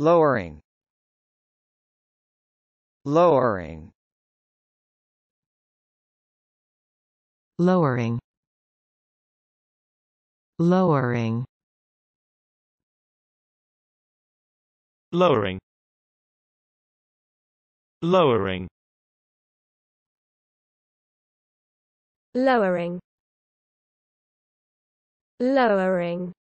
lowering lowering lowering lowering lowering lowering lowering lowering